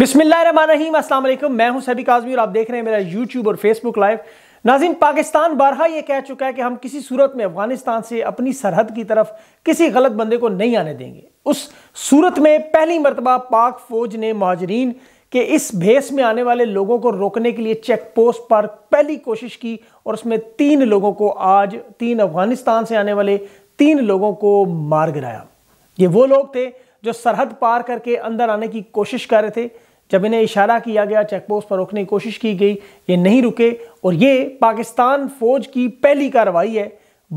बिस्मिल्लाम असलम मैं हूं सभी काजमी और आप देख रहे हैं मेरा यूट्यूब और फेसबुक लाइव नाजिम पाकिस्तान बारहा ये कह चुका है कि हम किसी सूरत में अफगानिस्तान से अपनी सरहद की तरफ किसी गलत बंदे को नहीं आने देंगे उस सूरत में पहली मरतबा पाक फौज ने महाजरीन के इस भेस में आने वाले लोगों को रोकने के लिए चेक पोस्ट पर पहली कोशिश की और उसमें तीन लोगों को आज तीन अफगानिस्तान से आने वाले तीन लोगों को मार गिराया ये वो लोग थे जो सरहद पार करके अंदर आने की कोशिश कर रहे थे जब इन्हें इशारा किया गया चेकपोस्ट पर रोकने की कोशिश की गई ये नहीं रुके और ये पाकिस्तान फौज की पहली कार्रवाई है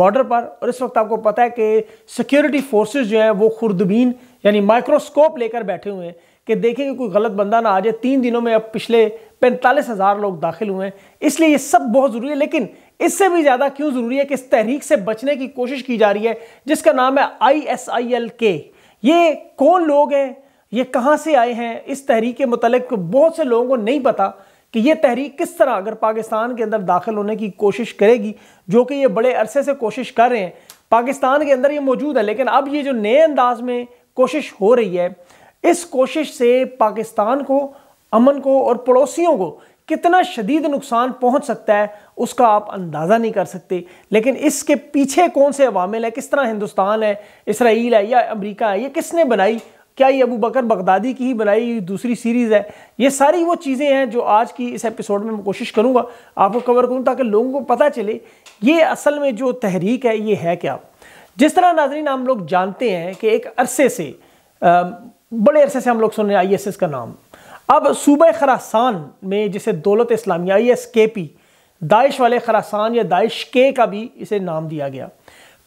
बॉर्डर पर और इस वक्त आपको पता है कि सिक्योरिटी फोर्सेस जो हैं वो खुर्दबीन यानी माइक्रोस्कोप लेकर बैठे हुए हैं कि देखें कि कोई गलत बंदा ना आ जाए तीन दिनों में अब पिछले पैंतालीस हज़ार लोग दाखिल हुए हैं इसलिए ये सब बहुत ज़रूरी है लेकिन इससे भी ज़्यादा क्यों ज़रूरी है कि इस तहरीक से बचने की कोशिश की जा रही है जिसका नाम है आई एस आई एल के ये कौन लोग हैं ये कहाँ से आए हैं इस तहरीक के मतलब बहुत से लोगों को नहीं पता कि ये तहरीक किस तरह अगर पाकिस्तान के अंदर दाखिल होने की कोशिश करेगी जो कि ये बड़े अरसे से कोशिश कर रहे हैं पाकिस्तान के अंदर ये मौजूद है लेकिन अब ये जो नए अंदाज में कोशिश हो रही है इस कोशिश से पाकिस्तान को अमन को और पड़ोसियों को कितना शदीद नुकसान पहुंच सकता है उसका आप अंदाज़ा नहीं कर सकते लेकिन इसके पीछे कौन से अवामिल है किस तरह हिंदुस्तान है इसराइल है या अमेरिका है ये किसने बनाई क्या ये अबू बकर बगदादी की ही बनाई हुई दूसरी सीरीज़ है ये सारी वो चीज़ें हैं जो आज की इस एपिसोड में मैं कोशिश करूँगा आपको कवर करूँ ताकि लोगों को पता चले ये असल में जो तहरीक है ये है क्या जिस तरह नाजरीन हम लोग जानते हैं कि एक अरसे से बड़े अरसे से हम लोग सुन रहे हैं आई का नाम अब सूबह खरासान में जिसे दौलत इस्लामी आई एस के पी दाइश वाले खरासान या दाइश के का भी इसे नाम दिया गया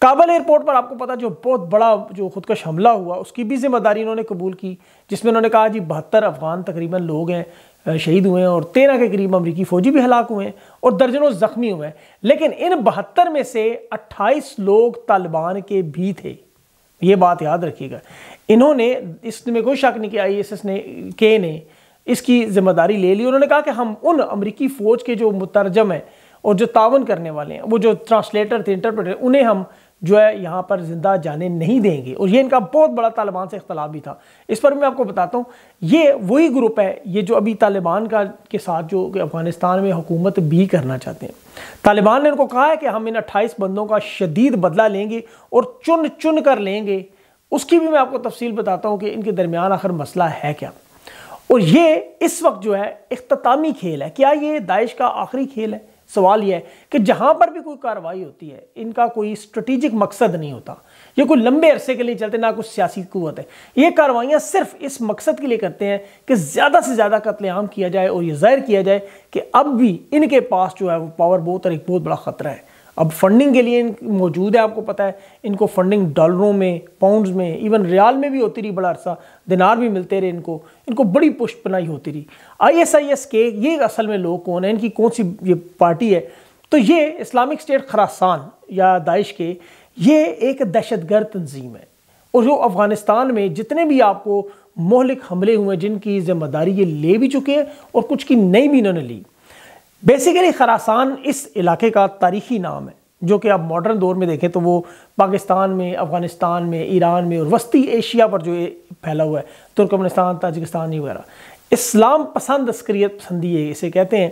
काबल एयरपोर्ट पर आपको पता जो बहुत बड़ा जो खुदकश हमला हुआ उसकी भी जिम्मेदारी इन्होंने कबूल की जिसमें उन्होंने कहा जी बहत्तर अफगान तकरीबन लोग हैं शहीद हुए हैं और तेरह के करीब अमरीकी फ़ौजी भी हलाक हुए हैं और दर्जनों ज़ख्मी हुए हैं लेकिन इन बहत्तर में से अट्ठाईस लोग तालिबान के भी थे ये बात याद रखिएगा इन्होंने इसमें कोई शक नहीं किया आई एस एस ने के ने इसकी जिम्मेदारी ले ली उन्होंने कहा कि हम उन अमरीकी फ़ौज के जो मुतरजम हैं और जो तावन करने वाले हैं वो जो ट्रांसलेटर थे इंटरप्रेटर उन्हें हम जो है यहाँ पर ज़िंदा जाने नहीं देंगे और ये इनका बहुत बड़ा तालिबान से इख्तलाफ भी था इस पर मैं आपको बताता हूँ ये वही ग्रुप है ये जो अभी तालिबान का के साथ जो अफ़गानिस्तान में हुकूमत भी करना चाहते हैं तालिबान ने इनको कहा है कि हम इन अट्ठाईस बंदों का शदीद बदला लेंगे और चुन चुन कर लेंगे उसकी भी मैं आपको तफसील बताता हूँ कि इनके दरमियान आखिर मसला है क्या और ये इस वक्त जो है अख्तामी खेल है क्या ये दाइश का आखिरी खेल है सवाल यह है कि जहां पर भी कोई कार्रवाई होती है इनका कोई स्ट्रेटेजिक मकसद नहीं होता ये कोई लंबे अरसे के लिए चलते ना कुछ सियासी कुत है ये कार्रवाइयाँ सिर्फ इस मकसद के लिए करते हैं कि ज़्यादा से ज़्यादा कत्लेआम किया जाए और ये जाहिर किया जाए कि अब भी इनके पास जो है वो पावर बहुत और एक बहुत बड़ा ख़तरा है अब फंडिंग के लिए मौजूद है आपको पता है इनको फंडिंग डॉलरों में पाउंड्स में इवन रियाल में भी होती रही बड़ा अरसा दिनार भी मिलते रहे इनको इनको बड़ी पुष्ट पनाई होती रही आईएसआईएस के ये असल में लोग कौन है इनकी कौन सी ये पार्टी है तो ये इस्लामिक स्टेट खरासान या दाइश के ये एक दहशत गर्द तंजीम है और जो अफ़गानिस्तान में जितने भी आपको मोहलिक हमले हुए जिनकी ज़िम्मेदारी ये ले भी चुके हैं और कुछ की नई भी इन्होंने ली बेसिकली खरासान इस इलाके का तारीखी नाम है जो कि आप मॉडर्न दौर में देखें तो वो पाकिस्तान में अफ़गानिस्तान में ईरान में और वस्ती एशिया पर जो ये फैला हुआ है तुर्कमनिस्तान ताजिकिस्तान वगैरह इस्लाम पसंद अस्करियत पसंदी है इसे कहते हैं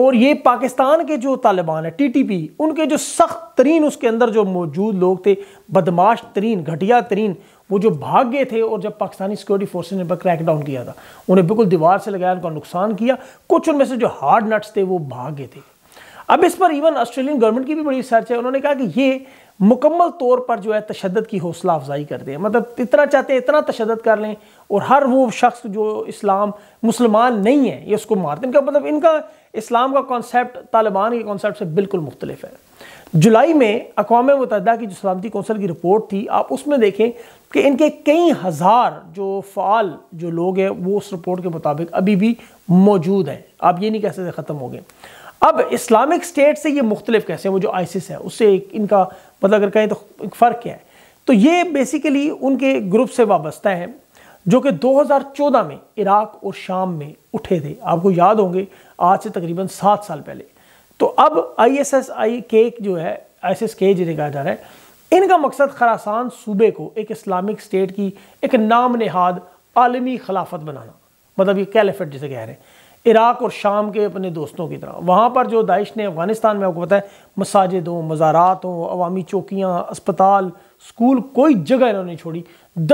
और ये पाकिस्तान के जो तालिबान है टीटीपी उनके जो सख्त तरीन उसके अंदर जो मौजूद लोग थे बदमाश तरीन घटिया तरीन वो जो भाग गए थे और जब पाकिस्तानी सिक्योरिटी फोर्सेज ने पर डाउन किया था उन्हें बिल्कुल दीवार से लगाया उनका नुकसान किया कुछ उनमें से जो हार्ड नट्स थे वो भाग गए थे अब इस पर इवन ऑस्ट्रेलियन गवर्नमेंट की भी बड़ी रिसर्च है उन्होंने कहा कि ये मुकम्मल तौर पर जो है तशद की हौसला अफजाई करते हैं मतलब इतना चाहते हैं इतना तशद कर लें और हर वो शख्स जो इस्लाम मुसलमान नहीं है ये उसको मारते हैं इनका मतलब इनका इस्लाम का कॉन्सेप्ट तालिबान के कॉन्सेप्ट से बिल्कुल मुख्तलिफ है जुलाई में अकवा मुतहदा की जो सलामती कौंसल की रिपोर्ट थी आप उसमें देखें कि इनके कई हज़ार जो फ़ाल जो लोग हैं वो उस रिपोर्ट के मुताबिक अभी भी मौजूद हैं आप ये नहीं कह सकते ख़त्म हो गए अब इस्लामिक स्टेट से ये मुख्तलिफ कैसे हैं वो जो आइसिस है उससे एक इनका मतलब अगर कहें तो फ़र्क क्या है तो ये बेसिकली उनके ग्रुप से वाबस्ता है जो कि 2014 में इराक और शाम में उठे थे आपको याद होंगे आज से तकरीबन सात साल पहले तो अब आई एस एस आई के जो है आई एस एस के जिन्हें कहा जा रहा है इनका मकसद खरासान सूबे को एक इस्लामिक स्टेट की एक नाम नहाद आलमी खिलाफत बनाना मतलब ये कैलिफेट जिसे कह रहे हैं इराक और शाम के अपने दोस्तों की तरह वहाँ पर जो दाइश ने अफ़गानिस्तान में आपको पता है मसाजिद हों मज़ारात हों अवामी चौकियाँ अस्पताल स्कूल कोई जगह इन्होंने छोड़ी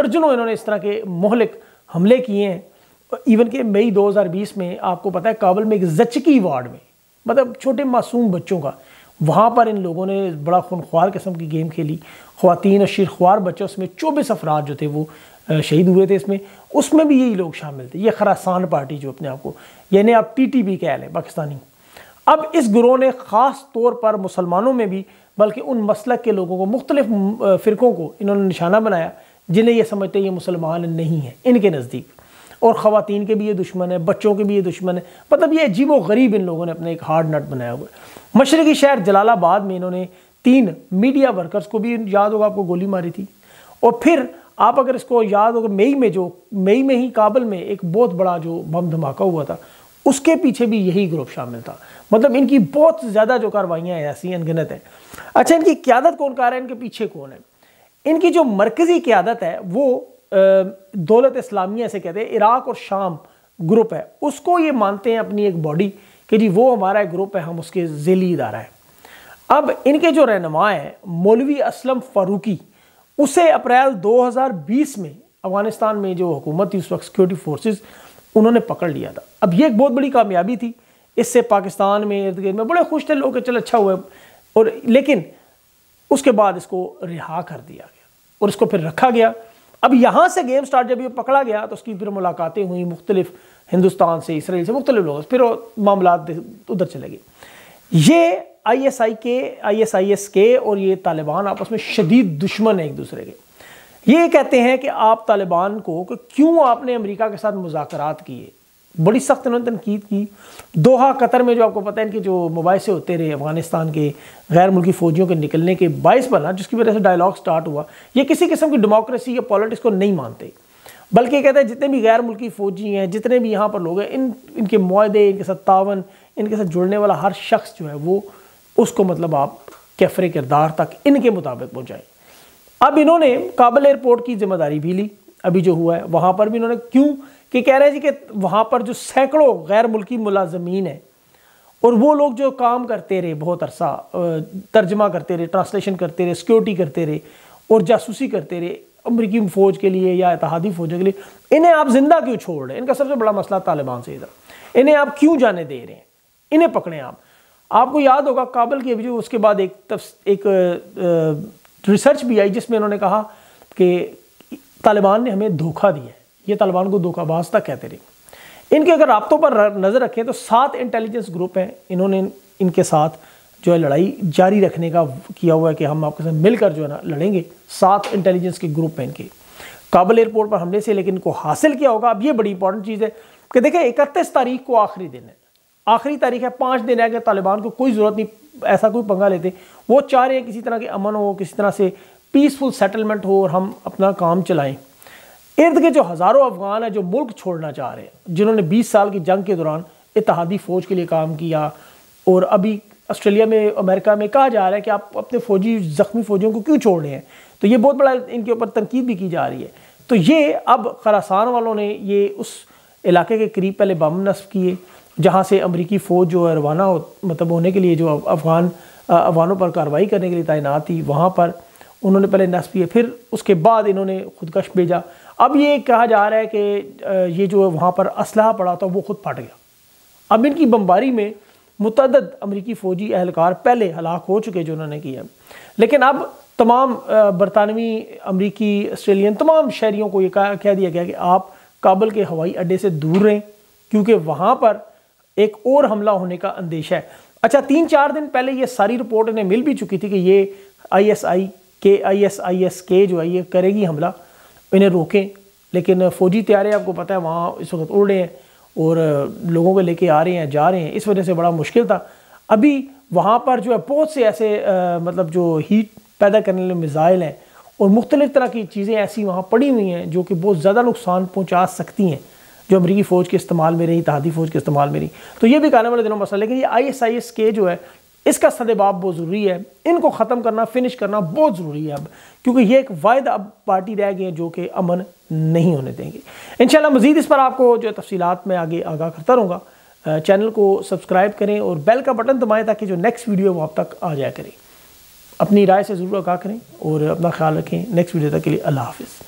दर्जनों इन्होंने इस तरह के मोहलिक हमले किए हैं इवन के मई 2020 में आपको पता है काबुल में एक जचकी वार्ड में मतलब छोटे मासूम बच्चों का वहाँ पर इन लोगों ने बड़ा खुनख्वार किस्म की गेम खेली ख़वान और शीरख्वार बच्चे उसमें चौबीस अफराद जो थे वो शहीद हुए थे इसमें उसमें भी यही लोग शामिल थे ये खरासान पार्टी जो अपने आप को यानी आप टी टी पी कह लें पाकिस्तानी अब इस ग्रोह ने ख़ास तौर पर मुसलमानों में भी बल्कि उन मसलक के लोगों को मुख्तलिफ फ़िरक़ों को इन्होंने निशाना बनाया जिन्हें ये समझते ये मुसलमान नहीं हैं इनके नज़दीक और ख़वान के भी ये दुश्मन है बच्चों के भी ये दुश्मन है मतलब ये अजीब व गरीब इन लोगों ने अपने एक हार्ड नट बनाया हुआ है मशरक़ी शहर जलालाबाद में इन्होंने तीन मीडिया वर्कर्स को भी याद होगा आपको गोली मारी थी और फिर आप अगर इसको याद होगा मई में जो मई में ही काबल में एक बहुत बड़ा जो बम धमाका हुआ था उसके पीछे भी यही ग्रुप शामिल था मतलब इनकी बहुत ज़्यादा जो कार्रवाइयाँ ऐसी अनगिनत हैं अच्छा इनकी क्यादत कौन कर रहा है इनके पीछे कौन है इनकी जो मरकज़ी क्यादत है वो दौलत इस्लामिया से कहते हैं इराक और शाम ग्रुप है उसको ये मानते हैं अपनी एक बॉडी कि जी वो हमारा एक ग्रुप है हम उसके झेली इदारा है अब इनके जो रहनमा हैं मौलवी असलम फारूकी उसे अप्रैल 2020 में अफगानिस्तान में जो हुकूमत थी उस वक्त सिक्योरिटी फोर्सेस उन्होंने पकड़ लिया था अब ये एक बहुत बड़ी कामयाबी थी इससे पाकिस्तान में इर्द गिर्द में बड़े खुश थे लोग चल अच्छा हुआ और लेकिन उसके बाद इसको रिहा कर दिया गया और इसको फिर रखा गया अब यहाँ से गेम स्टार्ट जब ये पकड़ा गया तो उसकी फिर मुलाकातें हुई मुख्तलिफ हिंदुस्तान से इसराइल से मुख्तलिफ लोगों फिर मामला उधर चले गए ये आईएसआई के आईएसआईएस के और ये तालिबान आपस में शदीद दुश्मन है एक दूसरे के ये कहते हैं कि आप तालिबान को क्यों आपने अमेरिका के साथ मुजाकर किए बड़ी सख्त इन्होंने तनकीद की दोहा कतर में जो आपको पता है इनके जो मुबाइस होते रहे अफगानिस्तान के गैर मुल्की फ़ौजियों के निकलने के बायस बना जिसकी वजह से डायलॉग स्टार्ट हुआ ये किसी किस्म की डेमोक्रेसी या पॉलिटिक्स को नहीं मानते बल्कि कहते हैं जितने भी गैर मुल्की फ़ौजी हैं जितने भी यहाँ पर लोग हैं इन इनके माहदे इनके साथ तावन इनके साथ जुड़ने वाला हर शख्स जो है वो उसको मतलब आप कैफरे किरदार तक इनके मुताबिक पहुँचाएँ अब इन्होंने काबिल एयरपोर्ट की जिम्मेदारी भी ली अभी जो हुआ है वहाँ पर भी इन्होंने क्यों कि कह रहे हैं जी कि वहाँ पर जो सैकड़ों गैर मुल्की मुलाजमीन है और वो लोग जो काम करते रहे बहुत अरसा तर्जमा करते रहे ट्रांसलेशन करते रहे सिक्योरिटी करते रहे और जासूसी करते रहे अमरीकी फ़ौज के लिए या इतिहादी फ़ौजों के लिए इन्हें आप ज़िंदा क्यों छोड़ रहे हैं इनका सबसे बड़ा मसला तालिबान से इधर इन्हें आप क्यों जाने दे रहे हैं इन्हें पकड़ें आप आपको याद होगा काबल की अभी उसके बाद एक तफ, एक रिसर्च भी आई जिसमें उन्होंने कहा कि तालिबान ने हमें धोखा दिया है ये तालिबान को धोखाबाज तक कहते रहे इनके अगर रबतों पर नज़र रखें तो सात इंटेलिजेंस ग्रुप हैं इन्होंने इनके साथ जो है लड़ाई जारी रखने का किया हुआ है कि हम आपके साथ मिलकर जो है ना लड़ेंगे सात इंटेलिजेंस के ग्रुप हैं इनके काबुल एयरपोर्ट पर हमले से लेकिन इनको हासिल किया होगा अब ये बड़ी इंपॉर्टेंट चीज़ है कि देखिए इकतीस तारीख को आखिरी दिन है आखिरी तारीख है पाँच दिन है कि तालिबान को कोई ज़रूरत नहीं ऐसा कोई पंगा लेते वो चाह रहे हैं किसी तरह के अमन हो किसी तरह से पीसफुल सेटलमेंट हो और हम अपना काम चलाएं इर्द के जो हज़ारों अफगान हैं जो मुल्क छोड़ना चाह रहे हैं जिन्होंने 20 साल की जंग के दौरान इतिहादी फ़ौज के लिए काम किया और अभी ऑस्ट्रेलिया में अमेरिका में कहा जा रहा है कि आप अपने फ़ौजी ज़ख्मी फ़ौजियों को क्यों छोड़ रहे हैं तो ये बहुत बड़ा इनके ऊपर तनकीद भी की जा रही है तो ये अब खरासान वालों ने ये उस इलाके के करीब पहले बम नस्ब किए जहाँ से अमरीकी फ़ौज जो है रवाना हो मतलब होने के लिए जो अफगान अफगानों पर कार्रवाई करने के लिए तैनात थी वहाँ पर उन्होंने पहले नस्ब किए फिर उसके बाद इन्होंने खुदकश भेजा अब ये कहा जा रहा है कि ये जो वहाँ पर असलाह पड़ा था वो खुद फट गया अब इनकी बम्बारी में मतदद अमरीकी फ़ौजी एहलकार पहले हलाक हो चुके जो उन्होंने किया लेकिन अब तमाम बरतानवी अमरीकी आस्ट्रेलियन तमाम शहरीों को ये कह दिया गया कि आप काबुल के हवाई अड्डे से दूर रहें क्योंकि वहाँ पर एक और हमला होने का अंदेशा है अच्छा तीन चार दिन पहले ये सारी रिपोर्ट इन्हें मिल भी चुकी थी कि ये आईएसआई के आई एस आई एस के जो है ये करेगी हमला इन्हें रोकें लेकिन फ़ौजी तैयारे आपको पता है वहाँ इस वक्त उड़ रहे हैं और लोगों को लेके आ रहे हैं जा रहे हैं इस वजह से बड़ा मुश्किल था अभी वहाँ पर जो है बहुत से ऐसे आ, मतलब जो हीट पैदा करने वाले मिज़ाइल हैं और मुख्तलिफ़ तरह की चीज़ें ऐसी वहाँ पड़ी हुई हैं जो कि बहुत ज़्यादा नुकसान पहुँचा सकती हैं जो अमरीकी फ़ौज के इस्तेमाल में रही तहदी फ़ौज के इस्तेमाल में रही तो ये भी कहने वाले दिनों मसला लेकिन ये आई एस आई एस के जो है इसका सदेबाब बहुत ज़रूरी है इनको ख़त्म करना फिनिश करना बहुत ज़रूरी है अब क्योंकि ये एक वायद अब पार्टी रह गई है जो कि अमन नहीं होने देंगे इन मज़ीद इस पर आपको जो तफसीत में आगे आगाह करता रहूँगा चैनल को सब्सक्राइब करें और बेल का बटन दबाएँ ताकि जो नेक्स्ट वीडियो वो आप तक आ जाया करें अपनी राय से ज़रूर आगाह करें और अपना ख्याल रखें नेक्स्ट वीडियो तक के लिए अल्लाह हाफिज़